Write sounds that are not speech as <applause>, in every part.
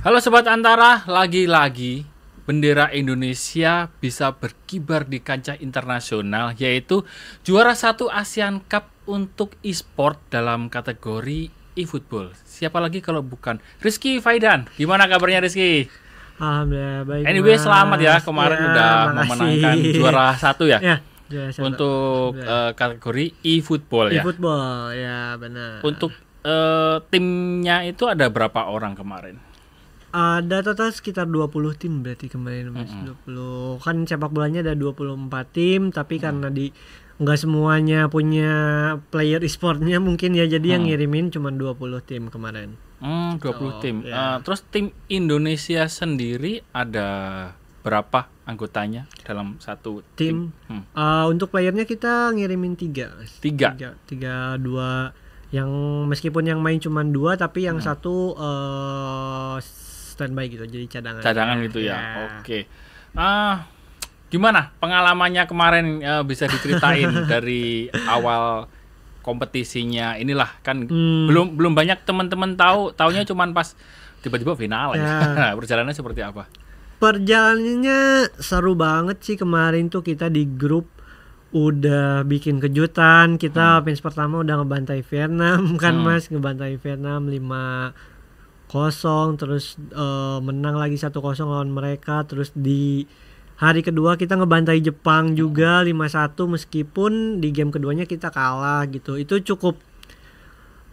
Halo Sobat Antara, lagi-lagi bendera Indonesia bisa berkibar di kancah internasional yaitu juara satu ASEAN Cup untuk e-sport dalam kategori e-football. Siapa lagi kalau bukan Rizky Faidan. Gimana kabarnya Rizky? Alhamdulillah baik. Anyway, mas. selamat ya kemarin ya, udah makasih. memenangkan juara satu ya. ya juara Untuk uh, kategori e-football ya. E-football ya benar. Untuk uh, timnya itu ada berapa orang kemarin? Ada total sekitar 20 tim berarti kemarin Mas. Mm -hmm. Kan sepak bolanya ada 24 tim, tapi mm. karena di nggak semuanya punya player e-sportnya mungkin ya jadi hmm. yang ngirimin cuma 20 tim kemarin. Hmm, 20 so, tim. Yeah. Iya. Uh, terus tim Indonesia sendiri ada berapa anggotanya dalam satu tim? tim? Hmm. Uh, untuk playernya kita ngirimin tiga. Tiga. Tiga, tiga dua yang meskipun yang main cuma dua tapi yang hmm. satu uh, standby gitu jadi cadangan cadangan gitu ya, Yeah. oke okay. ah gimana pengalamannya kemarin uh, bisa diceritain <laughs> dari awal kompetisinya inilah kan hmm. belum belum banyak teman-teman tahu taunya <laughs> cuma pas tiba-tiba final ya. <laughs> perjalanannya seperti apa perjalanannya seru banget sih kemarin tuh kita di grup udah bikin kejutan kita hmm. pins pertama udah ngebantai Vietnam <laughs> kan hmm. mas ngebantai Vietnam 5 kosong terus uh, menang lagi satu kosong lawan mereka terus di Hari kedua kita ngebantai Jepang juga 5-1 meskipun di game keduanya kita kalah gitu. Itu cukup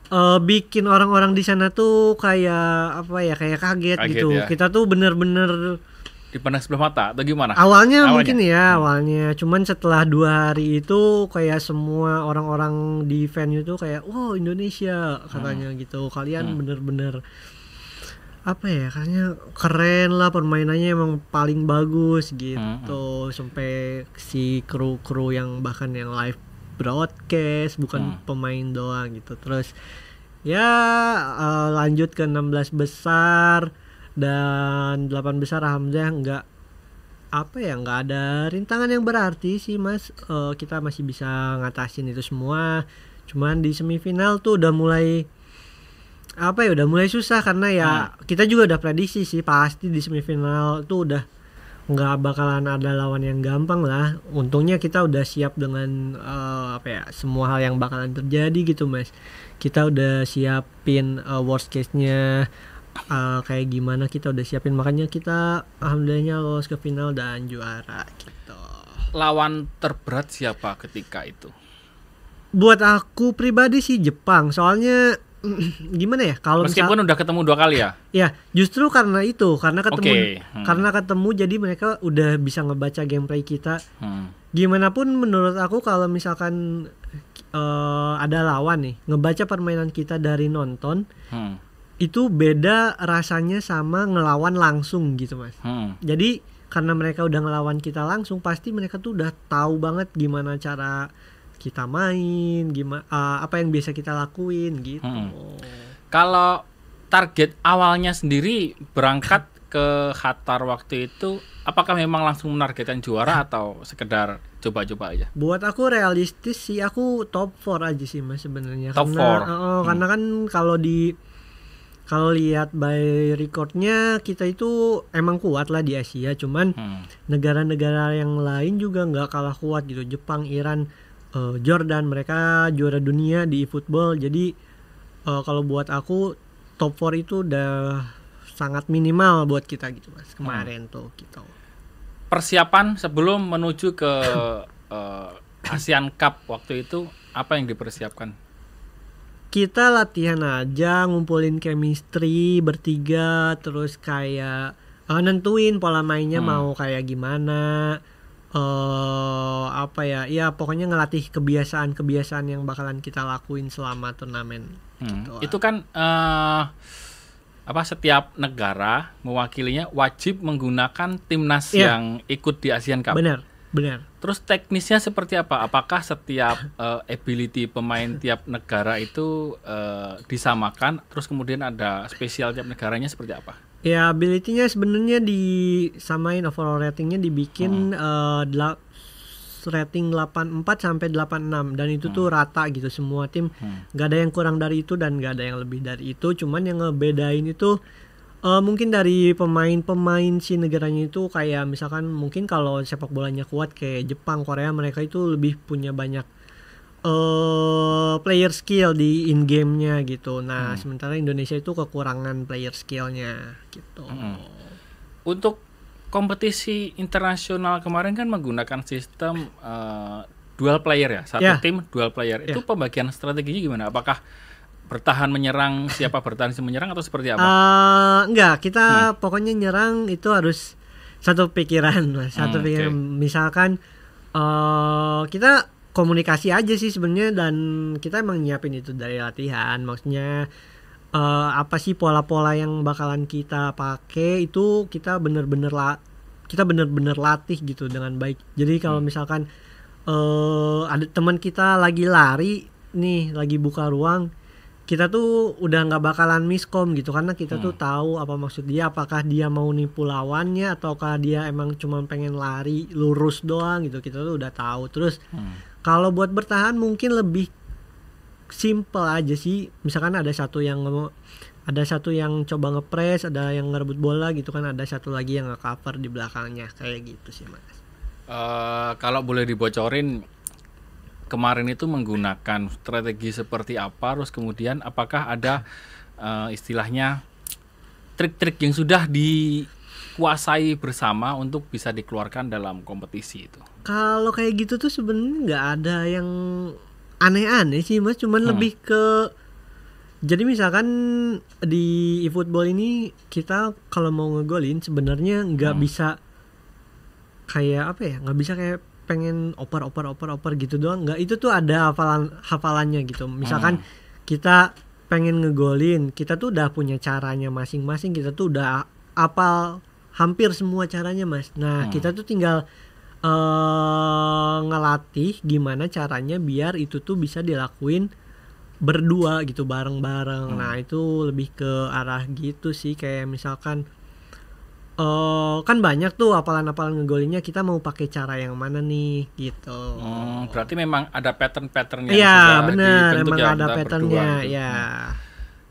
uh, bikin orang-orang di sana tuh kayak apa ya kayak kaget, kaget gitu. Ya. Kita tuh bener-bener dipandang sebelah mata atau gimana? Awalnya, awalnya mungkin ya awalnya, cuman setelah dua hari itu kayak semua orang-orang di venue tuh kayak wow Indonesia katanya hmm. gitu. Kalian hmm. bener-bener hmm apa ya kayaknya keren lah permainannya emang paling bagus gitu hmm. sampai si kru kru yang bahkan yang live broadcast bukan hmm. pemain doang gitu terus ya uh, lanjut ke 16 besar dan 8 besar alhamdulillah nggak apa ya nggak ada rintangan yang berarti sih mas uh, kita masih bisa ngatasin itu semua cuman di semifinal tuh udah mulai apa ya udah mulai susah karena ya hmm. kita juga udah prediksi sih pasti di semifinal tuh udah nggak bakalan ada lawan yang gampang lah untungnya kita udah siap dengan uh, apa ya semua hal yang bakalan terjadi gitu mas kita udah siapin uh, worst case nya uh, eh, kayak gimana kita udah siapin makanya kita alhamdulillahnya lolos ke final dan juara gitu lawan terberat siapa ketika itu buat aku pribadi sih Jepang soalnya Mm, gimana ya kalau meskipun misal, udah ketemu dua kali ya ya justru karena itu karena ketemu okay. hmm. karena ketemu jadi mereka udah bisa ngebaca gameplay kita hmm. gimana pun menurut aku kalau misalkan uh, ada lawan nih ngebaca permainan kita dari nonton hmm. itu beda rasanya sama ngelawan langsung gitu mas hmm. jadi karena mereka udah ngelawan kita langsung pasti mereka tuh udah tahu banget gimana cara kita main gimana uh, eh, apa yang biasa kita lakuin gitu hmm. kalau target awalnya sendiri berangkat ke Qatar waktu itu apakah memang langsung menargetkan juara atau sekedar coba-coba aja buat aku realistis sih aku top 4 aja sih mas sebenarnya top karena 4. Uh, eh, eh, hmm. karena kan kalau di kalau lihat by recordnya kita itu emang kuat lah di Asia cuman hmm. negara-negara hmm. yang lain juga nggak kalah kuat gitu Jepang Iran uh, Jordan mereka juara dunia di football jadi uh, kalau buat aku top 4 itu udah sangat minimal buat kita gitu mas kemarin hmm. tuh gitu persiapan sebelum menuju ke uh, Asian Cup waktu itu apa yang dipersiapkan kita latihan aja ngumpulin chemistry bertiga terus kayak uh, nentuin pola mainnya hmm. mau kayak gimana uh, apa ya ya pokoknya ngelatih kebiasaan-kebiasaan yang bakalan kita lakuin selama turnamen hmm. gitu itu kan uh, apa setiap negara mewakilinya wajib menggunakan timnas yeah. yang ikut di ASEAN Cup benar benar terus teknisnya seperti apa apakah setiap uh, ability pemain tiap negara itu uh, disamakan terus kemudian ada spesial tiap negaranya seperti apa Ya ability-nya sebenarnya di samain overall ratingnya dibikin hmm. uh, rating 84 sampai 86 dan itu hmm. tuh rata gitu semua tim hmm. gak ada yang kurang dari itu dan gak ada yang lebih dari itu cuman yang ngebedain itu uh, mungkin dari pemain-pemain si negaranya itu kayak misalkan mungkin kalau sepak bolanya kuat kayak Jepang Korea mereka itu lebih punya banyak uh, player skill di in gamenya gitu. Nah hmm. sementara Indonesia itu kekurangan player skillnya gitu. Hmm. Untuk kompetisi internasional kemarin kan menggunakan sistem uh, dual player ya satu yeah. tim dual player yeah. itu ya. pembagian strateginya gimana? Apakah bertahan menyerang siapa bertahan si menyerang atau seperti apa? Uh, enggak kita hmm. pokoknya nyerang itu harus satu pikiran satu hmm, pikiran okay. misalkan uh, kita komunikasi aja sih sebenarnya dan kita emang nyiapin itu dari latihan maksudnya uh, apa sih pola-pola yang bakalan kita pakai itu kita bener-bener la kita bener-bener latih gitu dengan baik jadi kalau hmm. misalkan uh, ada teman kita lagi lari nih lagi buka ruang kita tuh udah nggak bakalan miskom gitu karena kita hmm. tuh tahu apa maksud dia apakah dia mau nipu lawannya ataukah dia emang cuma pengen lari lurus doang gitu kita tuh udah tahu terus hmm kalau buat bertahan mungkin lebih simple aja sih misalkan ada satu yang ada satu yang coba ngepres ada yang ngerebut bola gitu kan ada satu lagi yang ngecover di belakangnya kayak gitu sih mas uh, kalau boleh dibocorin kemarin itu menggunakan strategi seperti apa terus kemudian apakah ada uh, istilahnya trik-trik yang sudah di kuasai bersama untuk bisa dikeluarkan dalam kompetisi itu. Kalau kayak gitu tuh sebenarnya nggak ada yang aneh-aneh sih mas, cuman hmm. lebih ke jadi misalkan di e-football ini kita kalau mau ngegolin sebenarnya nggak hmm. bisa kayak apa ya nggak bisa kayak pengen oper oper oper oper gitu doang nggak itu tuh ada hafalan hafalannya gitu misalkan hmm. kita pengen ngegolin kita tuh udah punya caranya masing-masing kita tuh udah apal hampir semua caranya mas nah hmm. kita tuh tinggal uh, ngelatih gimana caranya biar itu tuh bisa dilakuin berdua gitu bareng-bareng hmm. nah itu lebih ke arah gitu sih kayak misalkan uh, kan banyak tuh apalan-apalan ngegolinya kita mau pakai cara yang mana nih gitu hmm, berarti memang ada pattern pattern yang iya, ya benar memang ada patternnya ya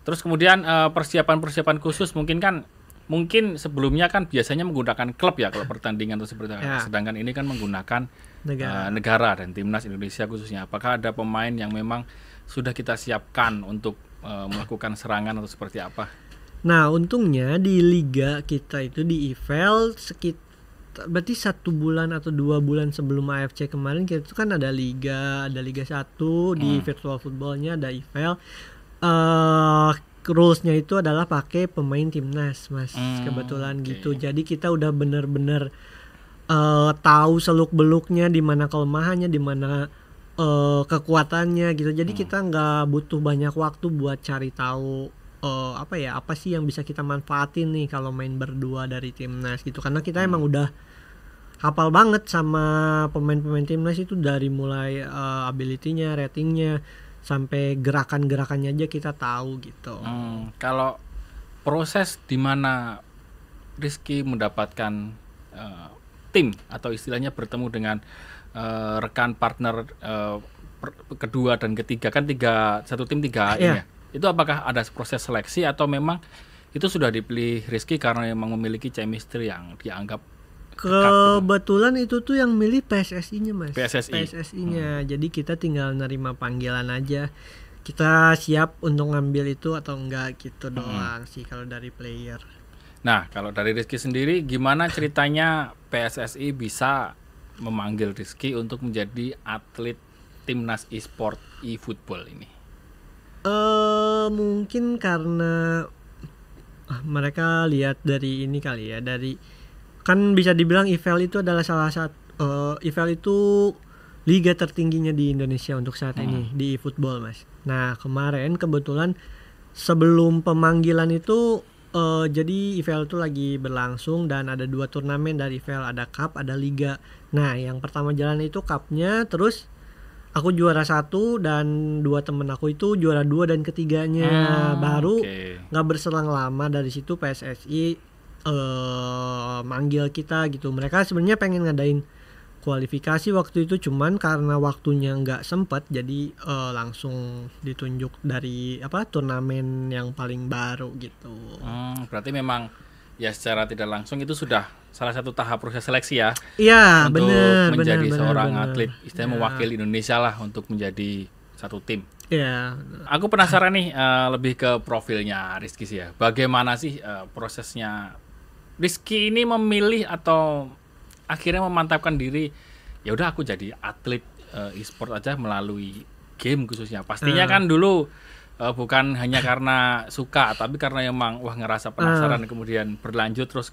terus kemudian eh, persiapan-persiapan khusus mungkin kan mungkin sebelumnya kan biasanya menggunakan klub ya kalau pertandingan atau seperti itu. Ya. Sedangkan ini kan menggunakan negara. Uh, negara dan timnas Indonesia khususnya. Apakah ada pemain yang memang sudah kita siapkan untuk uh, melakukan serangan atau seperti apa? Nah, untungnya di liga kita itu di IFL sekitar berarti satu bulan atau dua bulan sebelum AFC kemarin kita itu kan ada liga ada liga satu hmm. di virtual footballnya ada IFL uh, eh, rulesnya itu adalah pakai pemain timnas mas hmm, kebetulan okay. gitu jadi kita udah bener-bener uh, tahu seluk beluknya di mana kelemahannya di mana uh, kekuatannya gitu jadi hmm. kita nggak butuh banyak waktu buat cari tahu uh, apa ya apa sih yang bisa kita manfaatin nih kalau main berdua dari timnas gitu karena kita hmm. emang udah hafal banget sama pemain-pemain timnas itu dari mulai uh, ability-nya, rating-nya, sampai gerakan-gerakannya aja kita tahu gitu. Hmm, kalau proses di mana Rizky mendapatkan uh, tim atau istilahnya bertemu dengan uh, rekan partner uh, kedua dan ketiga kan tiga satu tim tiga yeah. Ya. Itu apakah ada proses seleksi atau memang itu sudah dipilih Rizky karena memang memiliki chemistry yang dianggap Gitu. Kebetulan itu tuh yang milih PSSI-nya mas. PSSI. PSSI-nya. Hmm. Jadi kita tinggal nerima panggilan aja. Kita siap untuk ngambil itu atau enggak gitu hmm. doang sih kalau dari player. Nah kalau dari Rizky sendiri gimana ceritanya PSSI bisa memanggil Rizky untuk menjadi atlet timnas e-sport e-football ini? Eh uh, mungkin karena ah, mereka lihat dari ini kali ya dari kan bisa dibilang IFL itu adalah salah satu uh, eh, IFL itu liga tertingginya di Indonesia untuk saat hmm. ini di football mas. Nah kemarin kebetulan sebelum pemanggilan itu uh, jadi IVL itu lagi berlangsung dan ada dua turnamen dari IVL ada cup ada liga nah yang pertama jalan itu cupnya terus aku juara satu dan dua temen aku itu juara dua dan ketiganya hmm, baru nggak okay. berselang lama dari situ PSSI uh, manggil kita gitu mereka sebenarnya pengen ngadain kualifikasi waktu itu cuman karena waktunya nggak sempat jadi uh, langsung ditunjuk dari apa turnamen yang paling baru gitu hmm, berarti memang ya secara tidak langsung itu sudah salah satu tahap proses seleksi ya iya benar menjadi bener, seorang bener, atlet istilahnya ya. mewakili Indonesia lah untuk menjadi satu tim ya Aku penasaran nih uh, lebih ke profilnya Rizky sih ya. Bagaimana sih uh, prosesnya Rizky ini memilih atau akhirnya memantapkan diri ya udah aku jadi atlet eh, e-sport aja melalui game khususnya pastinya hmm. kan dulu uh, bukan hanya karena suka tapi karena emang wah ngerasa hmm. penasaran hmm. kemudian berlanjut terus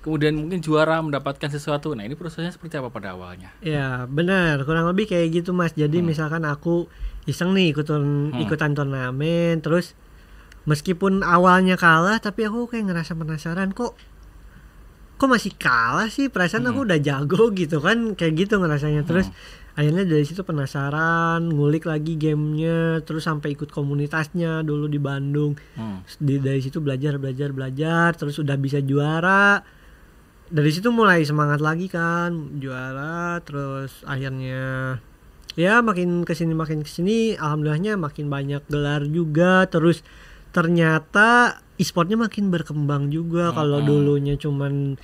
kemudian mungkin juara mendapatkan sesuatu nah ini prosesnya seperti apa pada awalnya ya benar kurang lebih kayak gitu mas jadi hmm. misalkan aku iseng nih ikutan hmm. ikutan turnamen terus meskipun awalnya kalah tapi aku kayak ngerasa penasaran kok kok masih kalah sih perasaan hmm. aku udah jago gitu kan kayak gitu ngerasanya hmm. terus hmm. akhirnya dari situ penasaran ngulik lagi gamenya terus sampai ikut komunitasnya dulu di Bandung hmm. di, dari situ belajar belajar belajar terus udah bisa juara dari situ mulai semangat lagi kan juara terus akhirnya ya makin kesini makin kesini alhamdulillahnya makin banyak gelar juga terus ternyata e-sportnya makin berkembang juga hmm. kalau dulunya cuman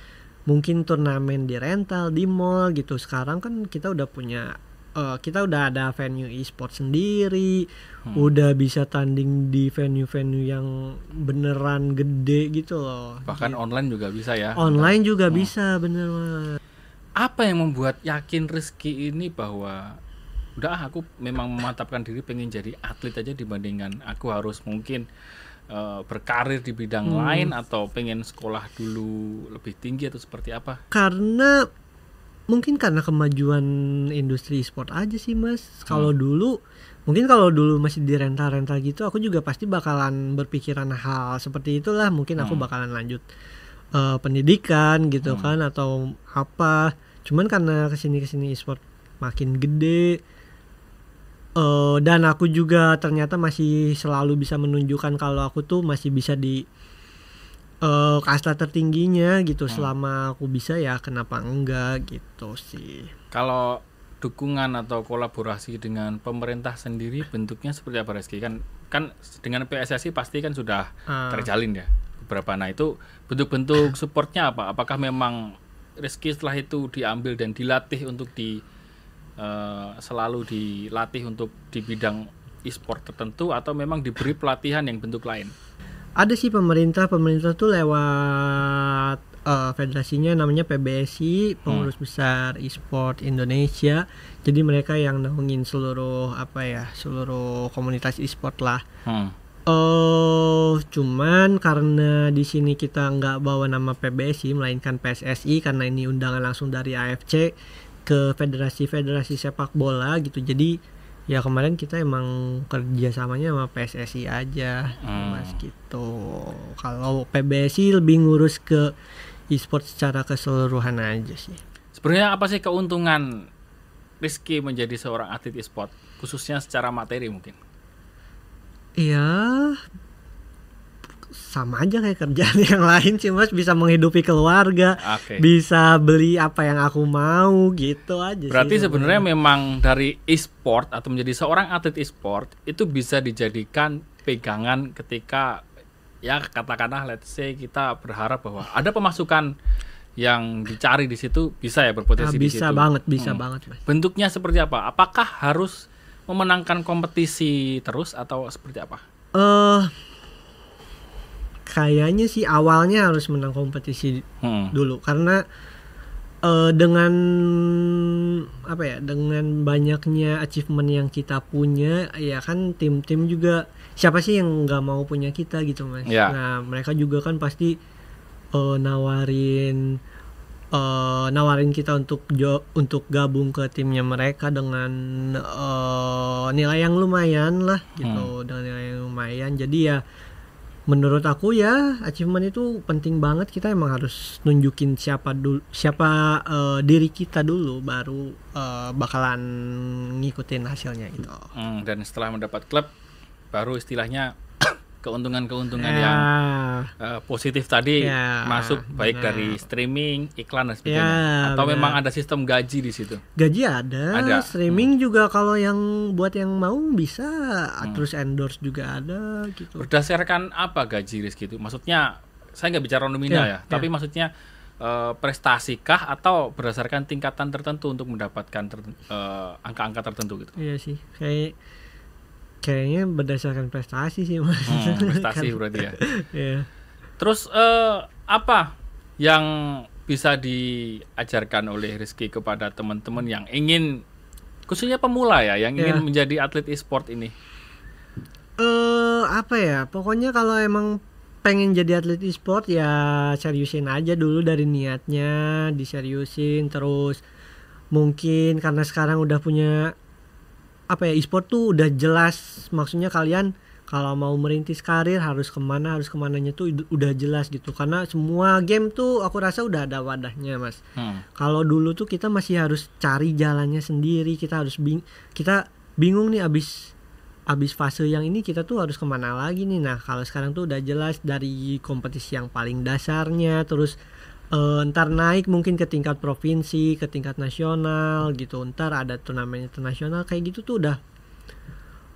mungkin turnamen di rental di mall gitu sekarang kan kita udah punya uh, kita udah ada venue e-sport sendiri hmm. udah bisa tanding di venue-venue yang beneran gede gitu loh bahkan gitu. online juga bisa ya online juga hmm. bisa bener apa yang membuat yakin Rizky ini bahwa udah aku memang mematapkan diri pengen jadi atlet aja dibandingkan aku harus mungkin Eh, berkarir di bidang hmm. lain atau pengen sekolah dulu lebih tinggi atau seperti apa? Karena mungkin karena kemajuan industri sport aja sih mas. Hmm. Kalau dulu mungkin kalau dulu masih di rental-rental gitu aku juga pasti bakalan berpikiran hal seperti itulah. Mungkin hmm. aku bakalan lanjut uh, pendidikan gitu hmm. kan atau apa. Cuman karena kesini kesini sport makin gede uh, dan aku juga ternyata masih selalu bisa menunjukkan kalau aku tuh masih bisa di uh, kasta tertingginya gitu hmm. selama aku bisa ya kenapa enggak gitu sih kalau dukungan atau kolaborasi dengan pemerintah sendiri bentuknya seperti apa Reski kan kan dengan PSSI pasti kan sudah uh. terjalin ya beberapa nah itu bentuk-bentuk <coughs> supportnya apa apakah memang Rizky setelah itu diambil dan dilatih untuk di Eh, selalu dilatih untuk di bidang e-sport tertentu atau memang diberi pelatihan yang bentuk lain? Ada sih pemerintah, pemerintah tuh lewat uh, federasinya namanya PBSI, pengurus hmm. besar e-sport Indonesia. Jadi mereka yang naungin seluruh apa ya, seluruh komunitas e-sport lah. Hmm. Oh, cuman karena di sini kita nggak bawa nama PBSI melainkan PSSI karena ini undangan langsung dari AFC, ke federasi-federasi sepak bola gitu jadi ya kemarin kita emang kerjasamanya sama PSSI aja hmm. mas gitu kalau PBSI lebih ngurus ke e-sport secara keseluruhan aja sih sebenarnya apa sih keuntungan Rizky menjadi seorang atlet e-sport khususnya secara materi mungkin Iya sama aja kayak kerjaan <laughs> yang lain sih mas bisa menghidupi keluarga okay. bisa beli apa yang aku mau gitu aja berarti sebenarnya memang dari e-sport atau menjadi seorang atlet e-sport itu bisa dijadikan pegangan ketika ya katakanlah let's say kita berharap bahwa ada pemasukan yang dicari di situ bisa ya berpotensi nah, bisa di situ. banget bisa hmm. banget mas. bentuknya seperti apa apakah harus memenangkan kompetisi terus atau seperti apa eh uh, kayaknya sih awalnya harus menang kompetisi hmm. dulu karena uh, dengan apa ya dengan banyaknya achievement yang kita punya ya kan tim-tim juga siapa sih yang nggak mau punya kita gitu mas yeah. nah mereka juga kan pasti uh, nawarin uh, nawarin kita untuk jo untuk gabung ke timnya mereka dengan uh, nilai yang lumayan lah gitu hmm. dengan nilai yang lumayan jadi ya menurut aku ya achievement itu penting banget kita emang harus nunjukin siapa dulu siapa uh, diri kita dulu baru uh, bakalan ngikutin hasilnya gitu. Hmm, dan setelah mendapat klub baru istilahnya keuntungan-keuntungan yeah. yang uh, positif tadi yeah. masuk baik yeah. dari streaming, iklan dan sebagainya. yeah, Atau memang ada sistem gaji di situ? Gaji ada. ada. Streaming hmm. juga kalau yang buat yang mau bisa, hmm. terus endorse juga ada gitu. Berdasarkan apa gaji Rizky itu? Maksudnya saya nggak bicara nominal ya, ya, yeah. tapi ya. maksudnya Uh, prestasikah atau berdasarkan tingkatan tertentu untuk mendapatkan ter, uh, angka-angka tertentu gitu? Iya sih, kayak Kayaknya berdasarkan prestasi sih mas. Hmm, <laughs> prestasi kan berarti ya. <laughs> yeah. Terus uh, apa yang bisa diajarkan oleh Rizky kepada teman-teman yang ingin khususnya pemula ya, yang ingin yeah. menjadi atlet e-sport ini? Eh uh, apa ya? Pokoknya kalau emang pengen jadi atlet e-sport ya seriusin aja dulu dari niatnya, diseriusin terus mungkin karena sekarang udah punya apa ya e-sport tuh udah jelas maksudnya kalian kalau mau merintis karir harus kemana harus kemana nya tuh udah jelas gitu karena semua game tuh aku rasa udah ada wadahnya mas hmm. kalau dulu tuh kita masih harus cari jalannya sendiri kita harus bing kita bingung nih abis abis fase yang ini kita tuh harus kemana lagi nih nah kalau sekarang tuh udah jelas dari kompetisi yang paling dasarnya terus uh, ntar naik mungkin ke tingkat provinsi ke tingkat nasional gitu ntar ada turnamen internasional kayak gitu tuh udah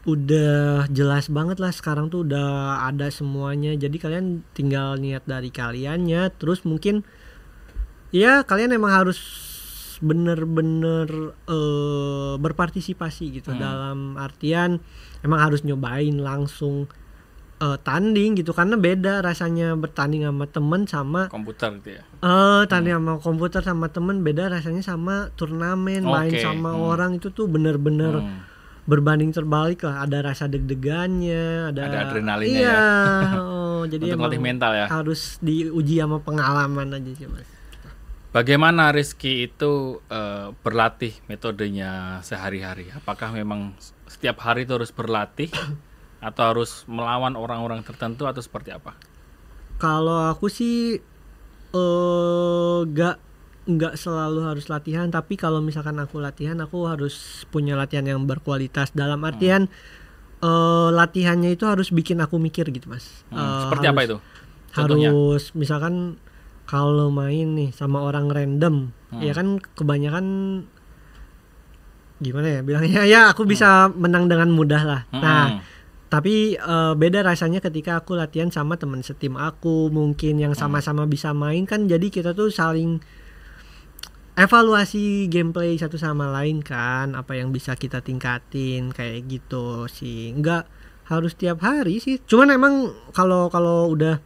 udah jelas banget lah sekarang tuh udah ada semuanya jadi kalian tinggal niat dari kaliannya terus mungkin ya kalian emang harus bener-bener uh, berpartisipasi gitu hmm. dalam artian emang harus nyobain langsung uh, tanding gitu karena beda rasanya bertanding sama temen sama komputer gitu ya uh, tanding hmm. sama komputer sama temen beda rasanya sama turnamen okay. main sama hmm. orang itu tuh bener-bener hmm. berbanding terbalik lah ada rasa deg-degannya ada, ada adrenalinnya iya, ya oh, jadi Untuk mental ya harus diuji sama pengalaman aja sih mas Bagaimana Rizky itu uh, berlatih metodenya sehari-hari? Apakah memang setiap hari itu harus berlatih atau harus melawan orang-orang tertentu atau seperti apa? Kalau aku sih eh gak nggak selalu harus latihan tapi kalau misalkan aku latihan aku harus punya latihan yang berkualitas dalam hmm. artian hmm. uh, latihannya itu harus bikin aku mikir gitu mas hmm. uh, seperti harus, apa itu Contohnya? harus misalkan kalau main nih sama orang random hmm. ya kan kebanyakan gimana ya bilangnya ya aku bisa hmm. menang dengan mudah lah nah, hmm. nah tapi uh, beda rasanya ketika aku latihan sama teman setim aku mungkin yang hmm. sama-sama bisa main kan jadi kita tuh saling evaluasi gameplay satu sama lain kan apa yang bisa kita tingkatin kayak gitu sih nggak harus tiap hari sih cuman emang kalau kalau udah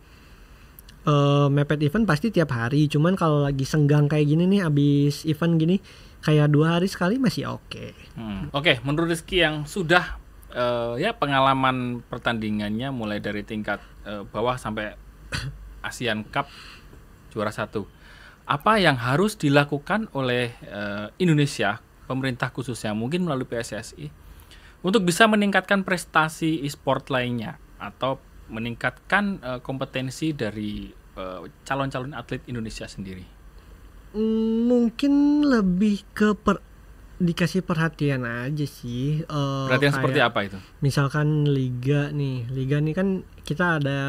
uh, mepet event pasti tiap hari cuman kalau lagi senggang kayak gini nih abis event gini kayak dua hari sekali masih oke okay. hmm. oke okay, menurut Rizky yang sudah uh, ya pengalaman pertandingannya mulai dari tingkat uh, bawah sampai <coughs> Asian Cup juara satu. Apa yang harus dilakukan oleh uh, Indonesia, pemerintah khususnya mungkin melalui PSSI untuk bisa meningkatkan prestasi e-sport lainnya atau meningkatkan uh, kompetensi dari calon-calon uh, atlet Indonesia sendiri? Mungkin lebih ke per dikasih perhatian aja sih. Uh, perhatian kayak, seperti apa itu? Misalkan liga nih, liga nih kan kita ada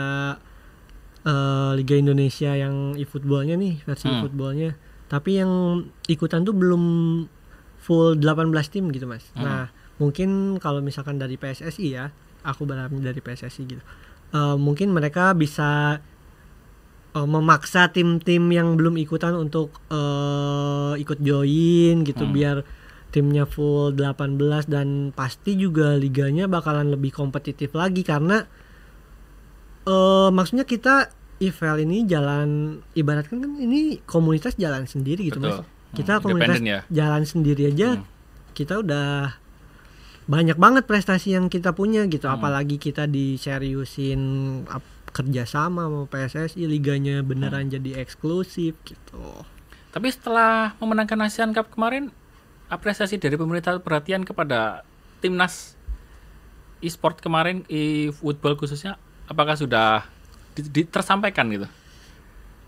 uh, liga Indonesia yang e-footballnya nih versi hmm. e-footballnya, tapi yang ikutan tuh belum full 18 tim gitu mas. Hmm. Nah mungkin kalau misalkan dari PSSI ya, aku berharap dari PSSI gitu. Uh, mungkin mereka bisa uh, memaksa tim-tim yang belum ikutan untuk uh, ikut join gitu hmm. biar timnya full 18 dan pasti juga liganya bakalan lebih kompetitif lagi karena uh, maksudnya kita IFL ini jalan ibaratkan kan ini komunitas jalan sendiri gitu Betul. mas kita hmm, komunitas ya. jalan sendiri aja hmm. kita udah banyak banget prestasi yang kita punya gitu hmm. apalagi kita diseriusin ap, kerjasama sama PSSI liganya beneran hmm. jadi eksklusif gitu tapi setelah memenangkan Asian Cup kemarin apresiasi dari pemerintah perhatian kepada timnas e-sport kemarin e-football khususnya apakah sudah di, di, tersampaikan gitu?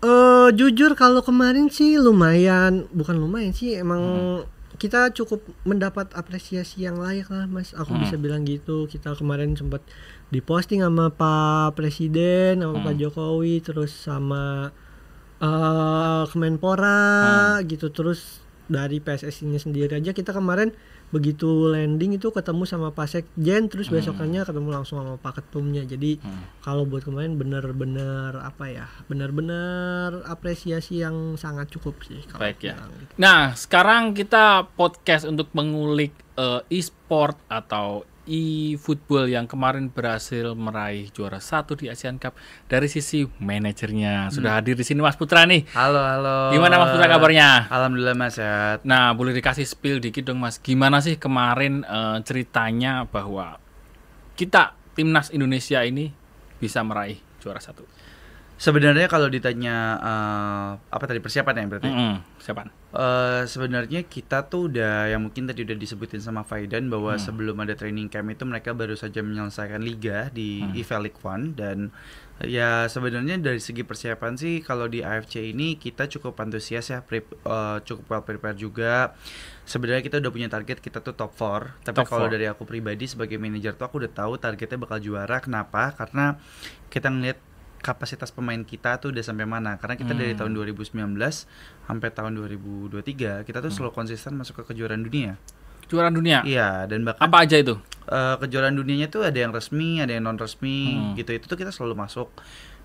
Uh, jujur kalau kemarin sih lumayan bukan lumayan sih emang hmm kita cukup mendapat apresiasi yang layak lah mas aku hmm. bisa bilang gitu kita kemarin sempat diposting sama pak presiden sama hmm. pak jokowi terus sama uh, kemenpora hmm. gitu terus dari PSSI-nya sendiri aja kita kemarin begitu landing itu ketemu sama Pak Sekjen terus hmm. besokannya ketemu langsung sama Pak Ketumnya jadi hmm. kalau buat kemarin bener-bener apa ya bener-bener apresiasi yang sangat cukup sih baik ya gitu. nah sekarang kita podcast untuk mengulik eh, e-sport atau e-football yang kemarin berhasil meraih juara satu di Asian Cup dari sisi manajernya. Sudah hmm. hadir di sini Mas Putra nih. Halo, halo. Gimana Mas Putra kabarnya? Alhamdulillah Mas sehat. Nah, boleh dikasih spill dikit dong Mas. Gimana sih kemarin uh, ceritanya bahwa kita timnas Indonesia ini bisa meraih juara satu? Sebenarnya kalau ditanya uh, apa tadi persiapan ya berarti? Mm -hmm. Persiapan. Uh, sebenarnya kita tuh udah yang mungkin tadi udah disebutin sama Faidan bahwa mm. sebelum ada training camp itu mereka baru saja menyelesaikan liga di mm. EVA League One dan ya sebenarnya dari segi persiapan sih kalau di AFC ini kita cukup antusias ya, pre uh, eh, cukup well prepared juga. Sebenarnya kita udah punya target kita tuh top 4, tapi kalau dari aku pribadi sebagai manajer tuh aku udah tahu targetnya bakal juara. Kenapa? Karena kita ngeliat kapasitas pemain kita tuh udah sampai mana karena kita hmm. dari tahun 2019 sampai tahun 2023 kita tuh hmm. selalu konsisten masuk ke kejuaraan dunia kejuaraan dunia iya dan bahkan apa aja itu uh, kejuaraan dunianya tuh ada yang resmi ada yang non resmi hmm. gitu itu tuh kita selalu masuk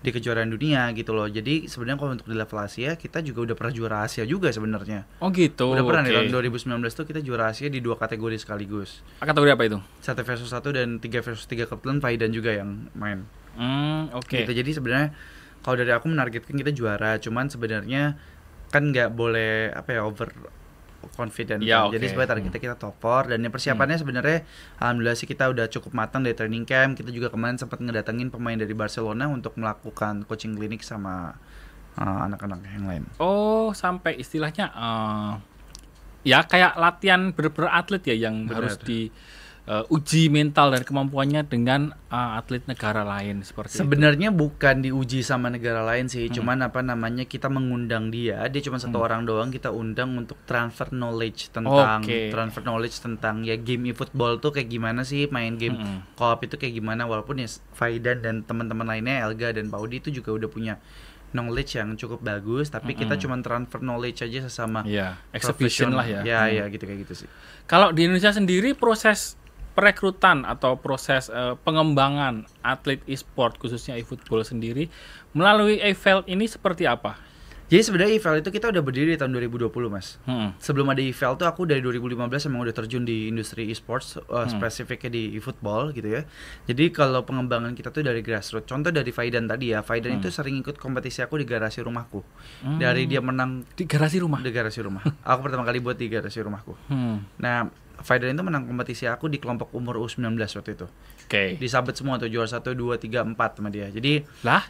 di kejuaraan dunia gitu loh jadi sebenarnya kalau untuk di level Asia kita juga udah pernah juara Asia juga sebenarnya oh gitu udah pernah okay. di tahun 2019 tuh kita juara Asia di dua kategori sekaligus kategori apa itu satu versus satu dan tiga versus tiga kebetulan Faidan juga yang main Hmm, Oke. Okay. Gitu. Jadi sebenarnya kalau dari aku menargetkan kita juara, cuman sebenarnya kan nggak boleh apa ya over confident. Ya, kan. okay. Jadi sebenarnya target hmm. kita topor dan yang persiapannya hmm. sebenarnya alhamdulillah sih kita udah cukup matang dari training camp. Kita juga kemarin sempat ngedatengin pemain dari Barcelona untuk melakukan coaching klinik sama anak eh, anak-anak yang lain. Oh, sampai istilahnya uh, ya kayak latihan ber-ber atlet ya yang Bener. harus di uh, uji mental dan kemampuannya dengan uh, atlet negara lain seperti Sebenarnya itu. bukan diuji sama negara lain sih, hmm. cuman apa namanya kita mengundang dia, dia cuma satu hmm. orang doang kita undang untuk transfer knowledge tentang okay. transfer knowledge tentang ya game e-football tuh kayak gimana sih main game hmm. co-op itu kayak gimana walaupun ya Faidan dan teman-teman lainnya Elga dan Paudi itu juga udah punya knowledge yang cukup bagus tapi mm -hmm. kita cuma transfer knowledge aja sesama yeah. exhibition lah ya ya mm. ya hmm. gitu kayak gitu sih kalau di Indonesia sendiri proses perekrutan atau proses uh, pengembangan atlet e-sport khususnya e-football sendiri melalui evel ini seperti apa? Jadi sebenarnya evel itu kita udah berdiri tahun 2020 mas. Hmm. Sebelum ada evel tuh aku dari 2015 emang udah terjun di industri e-sports uh, hmm. spesifiknya di e-football gitu ya. Jadi kalau pengembangan kita tuh dari grassroots. Contoh dari Faidan tadi ya. Faidan hmm. itu sering ikut kompetisi aku di garasi rumahku. Hmm. Dari dia menang di garasi rumah. Di garasi rumah. aku pertama kali buat di garasi rumahku. Hmm. Nah Faidan itu menang kompetisi aku di kelompok umur U19 waktu itu. Oke. Okay. Disabet semua tuh juara 1 2 3 4 sama dia. Jadi lah.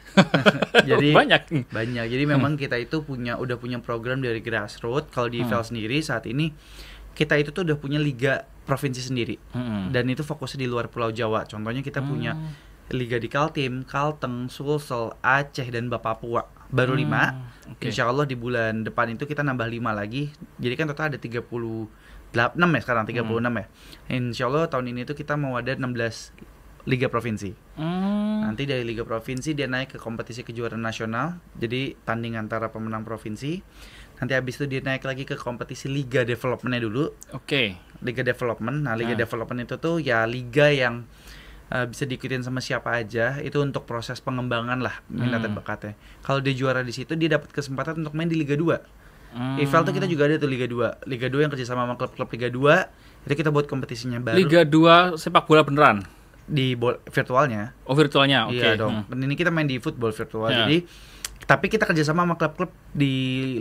<laughs> jadi <laughs> banyak. Banyak. Jadi memang hmm. kita itu punya udah punya program dari grassroots kalau di hmm. IFL sendiri saat ini kita itu tuh udah punya liga provinsi sendiri. Hmm. Dan itu fokusnya di luar Pulau Jawa. Contohnya kita hmm. punya liga di Kaltim, Kalteng, Sulsel, Aceh dan Papua. Baru hmm. Okay. Insya Allah di bulan depan itu kita nambah 5 lagi. Jadi kan total ada 30 6 ya sekarang 36 hmm. ya. Insya Allah tahun ini tuh kita mau ada 16 liga provinsi. Hmm. Nanti dari liga provinsi dia naik ke kompetisi kejuaraan nasional. Jadi tanding antara pemenang provinsi. Nanti habis itu dia naik lagi ke kompetisi liga developmentnya dulu. Oke. Okay. Liga development. Nah, liga nah. development itu tuh ya liga yang uh, bisa diikutin sama siapa aja. Itu untuk proses pengembangan lah minat hmm. dan bakatnya. Kalau dia juara di situ dia dapat kesempatan untuk main di Liga 2. Hmm. Eiffel tuh kita juga ada tuh Liga 2. Liga 2 yang kerjasama sama klub-klub Liga 2. Itu kita buat kompetisinya baru. Liga 2 sepak bola beneran di virtualnya. Oh, virtualnya. Oke. Okay. Iya dong. Hmm. Ini kita main di football virtual. Yeah. Jadi tapi kita kerjasama sama klub-klub di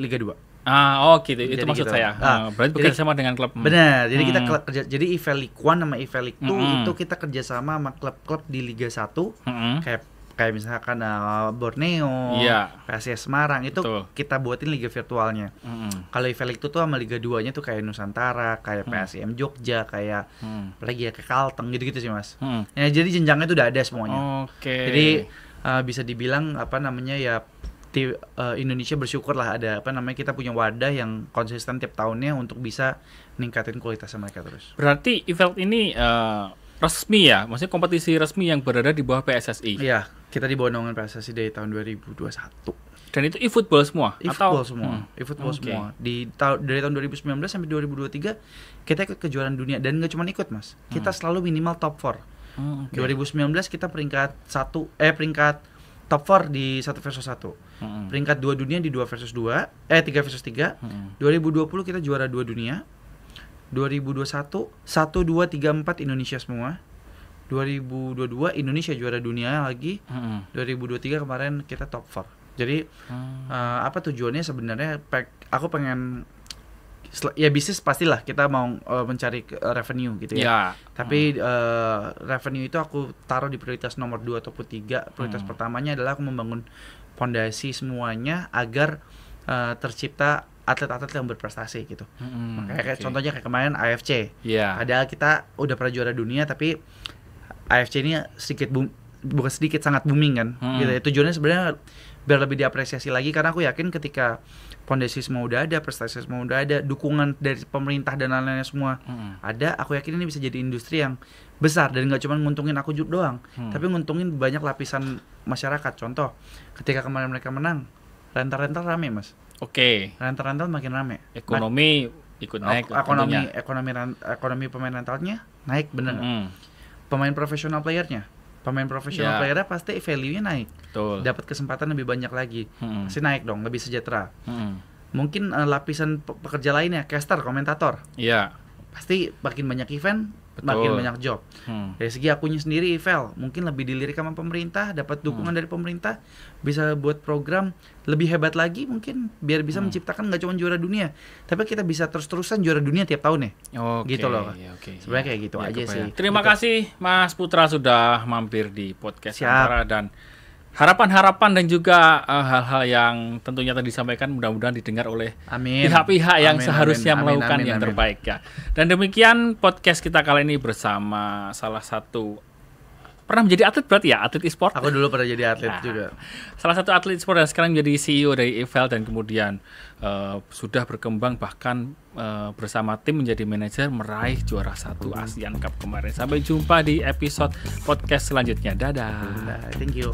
Liga 2. Ah, oh gitu. Itu maksud gitu. saya. Ah, ah berarti bekerja sama dengan klub. Benar. Jadi hmm. kita kerja jadi Evelik 1 sama Evelik 2 hmm. itu kita kerjasama sama klub-klub di Liga 1 hmm. kayak kayak misalkan uh, Borneo, yeah. PSIS Semarang itu Betul. kita buatin liga virtualnya. Mm. Kalau Evelik itu tuh sama liga duanya tuh kayak Nusantara, kayak mm. PSIM Jogja, kayak mm. lagi ya ke Kalteng gitu-gitu sih, Mas. Mm. Ya jadi jenjangnya itu udah ada semuanya. Okay. Jadi uh, bisa dibilang apa namanya ya di uh, eh, Indonesia bersyukur lah ada apa namanya kita punya wadah yang konsisten tiap tahunnya untuk bisa ningkatin kualitasnya mereka terus. Berarti Evelik ini uh, resmi ya, maksudnya kompetisi resmi yang berada di bawah PSSI. Iya, kita di bawah naungan PSSI dari tahun 2021. Dan itu e-football semua? E-football semua, hmm. e-football okay. semua. Di ta dari tahun 2019 sampai 2023 kita ikut kejuaraan dunia dan nggak cuma ikut mas, kita hmm. selalu minimal top 4. Hmm, okay. 2019 kita peringkat satu, eh peringkat top 4 di satu versus satu. Hmm. Peringkat dua dunia di dua versus dua, eh tiga versus tiga. Hmm. 2020 kita juara dua dunia, 2021 1 2 3 4 Indonesia semua. 2022 Indonesia juara dunia lagi. Hmm. 2023 kemarin kita top 4. Jadi hmm. uh, apa tujuannya sebenarnya aku pengen ya bisnis pastilah kita mau uh, mencari eh, revenue gitu ya. Yeah. Tapi hmm. uh, revenue itu aku taruh di prioritas nomor 2 ataupun 3. Prioritas hmm. pertamanya adalah aku membangun fondasi semuanya agar uh, tercipta atlet-atlet yang berprestasi gitu. Hmm, Makanya kayak okay. contohnya kayak kemarin AFC. Yeah. Padahal kita udah pernah juara dunia tapi AFC ini sedikit boom, bukan sedikit sangat booming kan. Hmm. Gitu. Ya. tujuannya sebenarnya biar lebih diapresiasi lagi karena aku yakin ketika fondasi semua udah ada, prestasi semua udah ada, dukungan dari pemerintah dan lain-lainnya semua hmm. ada, aku yakin ini bisa jadi industri yang besar dan nggak cuma nguntungin aku doang, hmm. tapi nguntungin banyak lapisan masyarakat. Contoh, ketika kemarin mereka menang, rental-rental rame mas Oke. Okay. Rental-rental makin rame. Ekonomi Ma ikut naik. Oh, ekonomi tentunya. ekonomi ekonomi pemain rentalnya naik bener. Mm -hmm. Pemain profesional playernya, pemain profesional yeah. playernya pasti value-nya naik. Betul. Dapat kesempatan lebih banyak lagi. Mm -hmm. naik dong, lebih sejahtera. Mm -hmm. Mungkin uh, lapisan pekerja lainnya, caster, komentator. Iya. Yeah. Pasti makin banyak event, Betul. makin banyak job. Hmm. Dari segi akunya sendiri, Vel, mungkin lebih dilirik sama pemerintah, dapat hmm. dukungan hmm. dari pemerintah, bisa buat program lebih hebat lagi mungkin biar bisa hmm. menciptakan nggak cuma juara dunia, tapi kita bisa terus-terusan juara dunia tiap tahun ya. Okay, gitu loh. Ya, okay. Sebenarnya ya, kayak gitu ya, aja kepaya. sih. Terima gitu. kasih Mas Putra sudah mampir di podcast Siap. Antara dan harapan-harapan dan juga eh, hal-hal uh, yang tentunya tadi disampaikan mudah-mudahan didengar oleh pihak-pihak yang amin, seharusnya amin, melakukan amin, amin, yang amin. terbaik ya. Dan demikian podcast kita kali ini bersama salah satu pernah menjadi atlet berarti ya atlet e-sport. Aku dulu pernah jadi atlet nah, juga. Salah satu atlet e-sport dan sekarang menjadi CEO dari Evel dan kemudian uh, sudah berkembang bahkan Eh, bersama tim menjadi manajer meraih juara satu ASEAN Cup kemarin. Sampai jumpa di episode podcast selanjutnya. Dadah. Thank you.